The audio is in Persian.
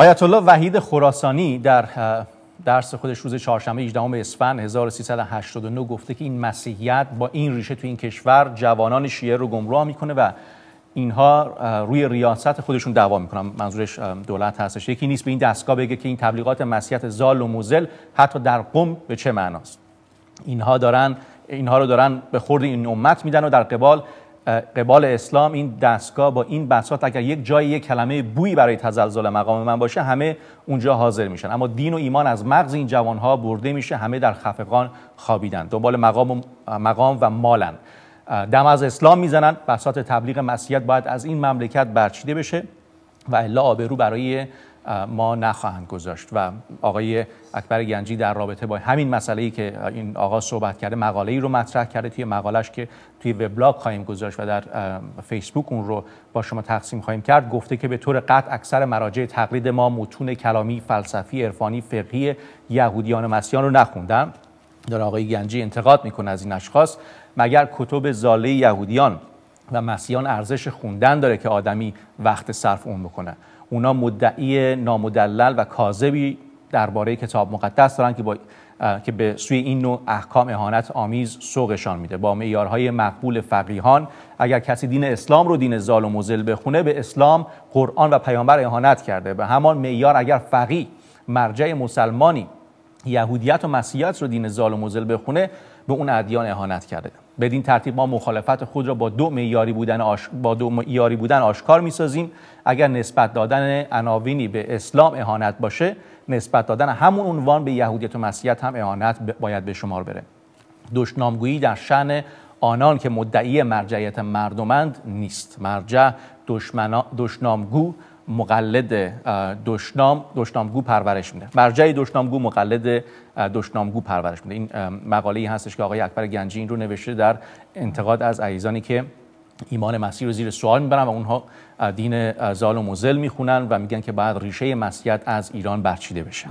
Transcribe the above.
آیت الله وحید خراسانی در درس خودش روز چهارشنبه 18 اسفند 1389 گفته که این مسیحیت با این ریشه تو این کشور جوانان شیعه رو گمراه میکنه و اینها روی ریاست خودشون دعوا میکنن منظورش دولت هستش یکی نیست به این دستگاه بگه که این تبلیغات مسیحیت زال و موزل حتی در قم به چه معناست اینها دارن اینها رو دارن به خورد این امت میدن و در قبال قبال اسلام این دستگاه با این بسات اگر یک جای یک کلمه بوی برای تزلزل مقام من باشه همه اونجا حاضر میشن اما دین و ایمان از مغز این جوانها برده میشه همه در خفقان خوابیدن دنبال مقام و, مقام و مالن دم از اسلام میزنن بسات تبلیغ مسیحیت باید از این مملکت برچیده بشه و الا آبرو برای ما نخواهند گذاشت و آقای اکبر گنجی در رابطه با همین مسئله ای که این آقا صحبت کرده مقاله ای رو مطرح کرده توی مقالش که توی وبلاگ خواهیم گذاشت و در فیسبوک اون رو با شما تقسیم خواهیم کرد گفته که به طور قطع اکثر مراجع تقلید ما متون کلامی فلسفی عرفانی فقهی یهودیان و مسیحیان رو نخوندن در آقای گنجی انتقاد میکنه از این اشخاص مگر کتب زاله یهودیان و مسیحان ارزش خوندن داره که آدمی وقت صرف اون بکنه اونا مدعی نامدلل و کاذبی درباره کتاب مقدس دارن که با که به سوی این نوع احکام اهانت آمیز سوقشان میده با معیارهای مقبول فقیهان اگر کسی دین اسلام رو دین زال و مزل بخونه به اسلام قرآن و پیامبر اهانت کرده به همان معیار اگر فقیه مرجع مسلمانی یهودیت و مسیحیت رو دین زال و مزل بخونه به اون ادیان اهانت کرده بدین ترتیب ما مخالفت خود را با دو معیاری بودن آش... با دو معیاری بودن آشکار میسازیم اگر نسبت دادن عناوینی به اسلام اهانت باشه نسبت دادن همون عنوان به یهودیت و مسیحیت هم اهانت باید به شمار بره دشنامگویی در شن آنان که مدعی مرجعیت مردمند نیست مرجع دشمنا... دشنامگو مقلد دشنام دشنامگو پرورش میده مرجع دشنامگو مقلد دشنامگو پرورش میده این مقاله ای هستش که آقای اکبر گنجی این رو نوشته در انتقاد از عیزانی که ایمان مسیح رو زیر سوال میبرن و اونها دین زال و مزل میخونن و میگن که بعد ریشه مسیحیت از ایران برچیده بشه